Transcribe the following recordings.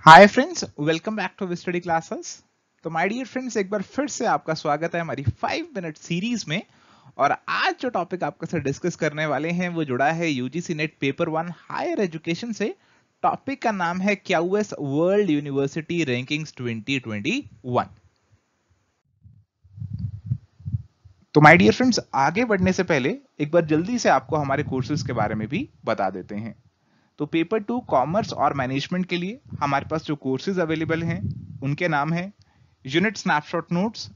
hi friends welcome back to Study Classes तो my dear friends एक बार फिर से आपका स्वागत है हमारी फाइव मिनट सीरीज में और आज जो टॉपिक आपके साथ डिस्कस करने वाले हैं वो जुड़ा है UGC NET paper one higher education से टॉपिक का नाम है क्या वर्ल्ड यूनिवर्सिटी रैंकिंग्स 2021 तो माय डियर फ्रेंड्स आगे बढ़ने से पहले एक बार जल्दी से आपको हमारे कोर्सेज के बारे में भी बता देते हैं तो पेपर टू कॉमर्स और मैनेजमेंट के लिए हमारे पास जो कोर्सेज अवेलेबल हैं उनके नाम हैं unit snapshot notes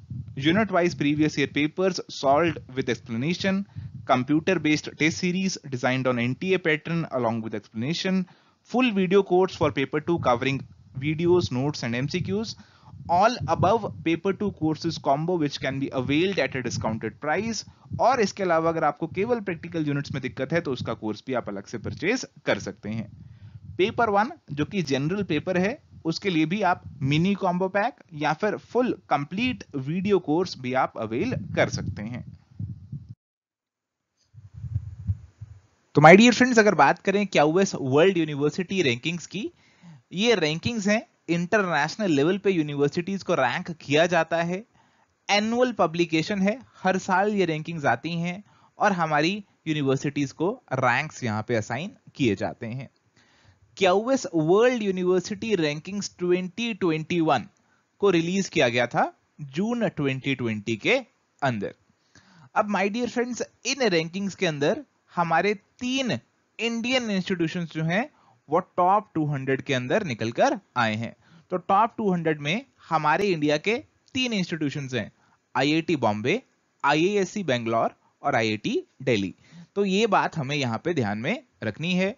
unit wise previous year papers solve with explanation computer based test series designed on a pattern along with explanation full video course for paper two covering videos notes and MCQs all अब paper two courses combo which can be availed at a discounted price और इसके अलावा अगर आपको केवल practical units में दिक्कत है तो उसका कोर्स भी आप अलग से परचेज कर सकते हैं पेपर वन जो कि जनरल पेपर है उसके लिए भी आप मिनी कॉम्बो पैक या फिर फुल कंप्लीट वीडियो कोर्स भी आप अवेल कर सकते हैं तो माय डियर फ्रेंड्स अगर बात करें क्या वर्ल्ड यूनिवर्सिटी रैंकिंग्स की ये रैंकिंग्स हैं इंटरनेशनल लेवल पे यूनिवर्सिटीज को रैंक किया जाता है एनुअल पब्लिकेशन है हर साल ये रैंकिंग्स आती हैं और हमारी यूनिवर्सिटीज को रैंक्स यहाँ पे असाइन किए जाते हैं क्यूएस वर्ल्ड यूनिवर्सिटी रैंकिंग्स 2021 को रिलीज किया गया था जून 2020 के अंदर अब माय डियर फ्रेंड्स इन रैंकिंग्स के अंदर हमारे तीन इंडियन इंस्टीट्यूशंस जो हैं वो टॉप 200 के अंदर निकल कर आए हैं तो टॉप 200 में हमारे इंडिया के तीन इंस्टीट्यूशन हैं आईआईटी बॉम्बे आईएएससी बेंगलोर और आईआईटी दिल्ली तो ये बात हमें यहाँ पे ध्यान में रखनी है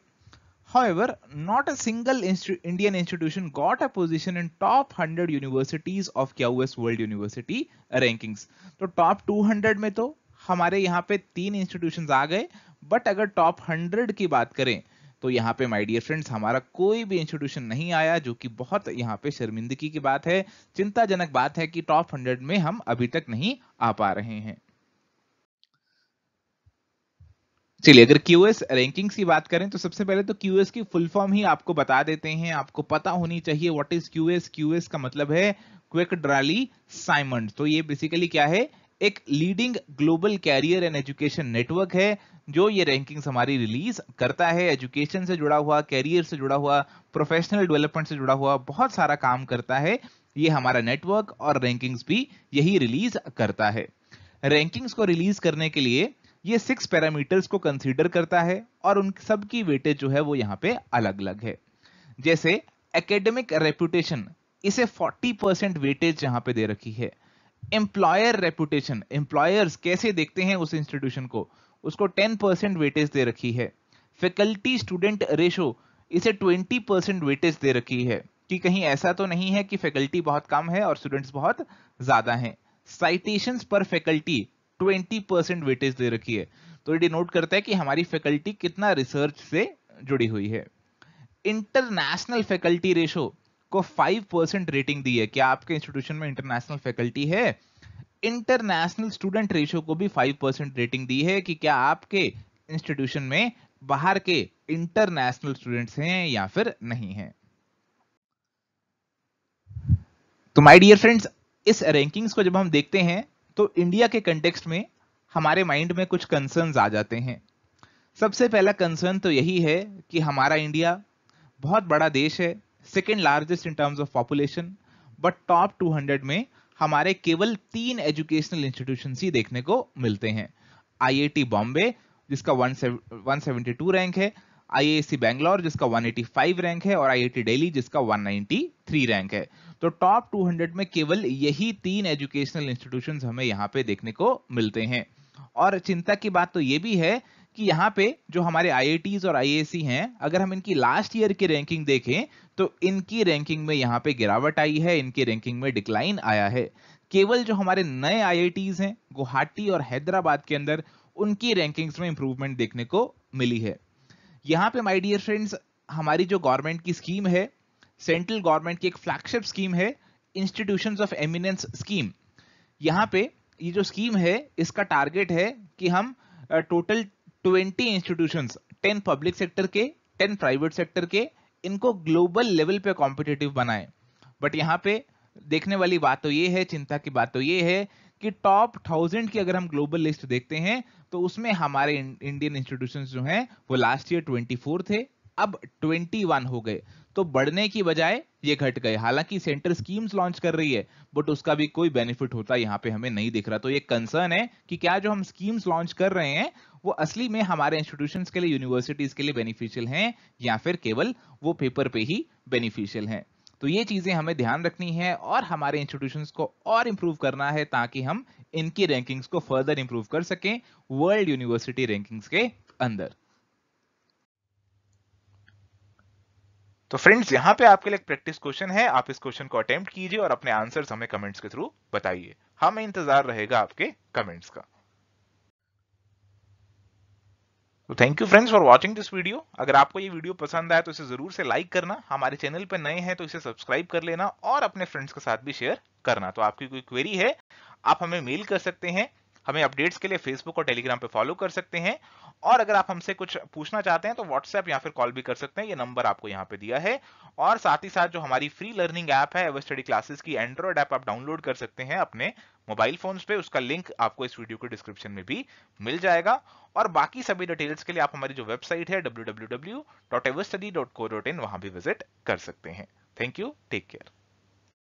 however not a single Indian institution got a position in top hundred universities of QS world university rankings तो टॉप 200 में तो हमारे यहाँ पे तीन इंस्टीट्यूशन आ गए बट अगर टॉप हंड्रेड की बात करें तो यहाँ पे माय डियर फ्रेंड्स हमारा कोई भी इंस्टीट्यूशन नहीं आया जो कि बहुत यहाँ पे शर्मिंदगी की बात है चिंताजनक बात है कि टॉप हंड्रेड में हम अभी तक नहीं आ पा रहे हैं चलिए अगर क्यूएस रैंकिंग की बात करें तो सबसे पहले तो क्यूएस की फुल फॉर्म ही आपको बता देते हैं आपको पता होनी चाहिए व्हाट इज क्यूएस क्यूएस का मतलब है क्विक ड्राली साइमंड तो ये बेसिकली क्या है एक leading global career and education network है जो ये रैंकिंग्स हमारी रिलीज करता है एजुकेशन से जुड़ा हुआ कैरियर से जुड़ा हुआ प्रोफेशनल डेवलपमेंट से जुड़ा हुआ बहुत सारा काम करता है ये हमारा नेटवर्क और रैंकिंग्स भी यही रिलीज करता है रैंकिंग्स को रिलीज करने के लिए ये सिक्स पैरामीटर्स को कंसीडर करता है और उन सबकी वेटेज जो है वो यहाँ पे अलग अलग है जैसे एकेडमिक रेपुटेशन इसे 40 परसेंट वेटेज यहाँ पे दे रखी है एम्प्लॉयर रेपुटेशन एम्प्लॉयर्स कैसे देखते हैं उस इंस्टीट्यूशन को उसको 10 परसेंट वेटेज दे रखी है फैकल्टी स्टूडेंट रेशो इसे 20 परसेंट वेटेज दे रखी है कि कहीं ऐसा तो नहीं है कि फैकल्टी बहुत कम है और स्टूडेंट्स बहुत ज्यादा हैं साइटेशन पर फैकल्टी 20 परसेंट वेटेज दे रखी है तो ये डिनोट करता है कि हमारी फैकल्टी कितना रिसर्च से जुड़ी हुई है इंटरनेशनल फैकल्टी रेशो आपको फाइव परसेंट रेटिंग दी है क्या आपके इंस्टीट्यूशन में इंटरनेशनल फैकल्टी है इंटरनेशनल स्टूडेंट रेशियो को भी फाइव परसेंट रेटिंग दी है कि क्या आपके इंस्टीट्यूशन में बाहर के इंटरनेशनल स्टूडेंट्स हैं या फिर नहीं है तो माय डियर फ्रेंड्स इस रैंकिंग्स को जब हम देखते हैं तो इंडिया के कंटेक्स्ट में हमारे माइंड में कुछ कंसर्न्स आ जाते हैं सबसे पहला कंसर्न तो यही है कि हमारा इंडिया बहुत बड़ा देश है second largest in terms of population but top 200 में हमारे केवल तीन एजुकेशनल इंस्टीट्यूशन ही देखने को मिलते हैं आईआईटी बॉम्बे जिसका 172 रैंक है आईआईसी बैंगलोर जिसका 185 रैंक है और आईआईटी दिल्ली जिसका 193 रैंक है तो टॉप 200 में केवल यही तीन एजुकेशनल इंस्टीट्यूशंस हमें यहाँ पे देखने को मिलते हैं और चिंता की बात तो ये भी है कि यहाँ पे जो हमारे आई और आई हैं अगर हम इनकी लास्ट ईयर की रैंकिंग देखें तो इनकी रैंकिंग में यहाँ पे गिरावट आई है इनकी रैंकिंग में डिक्लाइन आया है केवल जो हमारे नए आई हैं गुवाहाटी और हैदराबाद के अंदर उनकी रैंकिंग्स में इंप्रूवमेंट देखने को मिली है यहाँ पे माई डियर फ्रेंड्स हमारी जो गवर्नमेंट की स्कीम है सेंट्रल गवर्नमेंट की एक फ्लैगशिप स्कीम है इंस्टीट्यूशन ऑफ एमिनेंस स्कीम यहाँ पे ये जो स्कीम है इसका टारगेट है कि हम total twenty institution ten public sector के टेन प्राइवेट सेक्टर के इनको ग्लोबल लेवल पे कॉम्पिटेटिव बनाए बट यहाँ पे देखने वाली बात तो ये है चिंता की बात तो ये है कि टॉप थाउजेंड की अगर हम ग्लोबल लिस्ट देखते हैं तो उसमें हमारे इंडियन इंस्टीट्यूशन जो हैं वो लास्ट ईयर ट्वेंटी थे अब 21 हो गए तो बढ़ने की बजाय ये घट गए हालांकि सेंटर स्कीम्स लॉन्च कर रही है बट उसका भी कोई बेनिफिट होता यहाँ पे हमें नहीं दिख रहा तो ये कंसर्न है कि क्या जो हम स्कीम्स लॉन्च कर रहे हैं वो असली में हमारे इंस्टीट्यूशंस के लिए यूनिवर्सिटीज के लिए बेनिफिशियल हैं या फिर केवल वो पेपर पे ही बेनिफिशियल हैं तो ये चीजें हमें ध्यान रखनी है और हमारे इंस्टीट्यूशंस को और इंप्रूव करना है ताकि हम इनकी रैंकिंग्स को फर्दर इंप्रूव कर सकें वर्ल्ड यूनिवर्सिटी रैंकिंग्स के अंदर तो फ्रेंड्स यहाँ पे आपके लिए प्रैक्टिस क्वेश्चन है आप इस क्वेश्चन को अटेम्प्ट कीजिए और अपने आंसर्स हमें कमेंट्स के थ्रू बताइए हमें इंतजार रहेगा आपके कमेंट्स का तो thank you friends for watching this video अगर आपको ये वीडियो पसंद आया तो इसे जरूर से लाइक करना हमारे चैनल पर नए हैं तो इसे सब्सक्राइब कर लेना और अपने फ्रेंड्स के साथ भी शेयर करना तो आपकी कोई क्वेरी है आप हमें मेल कर सकते हैं हमें अपडेट्स के लिए फेसबुक और टेलीग्राम पे फॉलो कर सकते हैं और अगर आप हमसे कुछ पूछना चाहते हैं तो व्हाट्सएप या फिर कॉल भी कर सकते हैं ये नंबर आपको यहाँ पे दिया है और साथ ही साथ जो हमारी फ्री लर्निंग ऐप है एवर स्टडी क्लासेस की एंड्रॉयड ऐप आप डाउनलोड कर सकते हैं अपने मोबाइल फोन पे उसका लिंक आपको इस वीडियो के डिस्क्रिप्शन में भी मिल जाएगा और बाकी सभी डिटेल्स के लिए आप हमारी जो वेबसाइट है डब्ल्यू वहां भी विजिट कर सकते हैं थैंक यू टेक केयर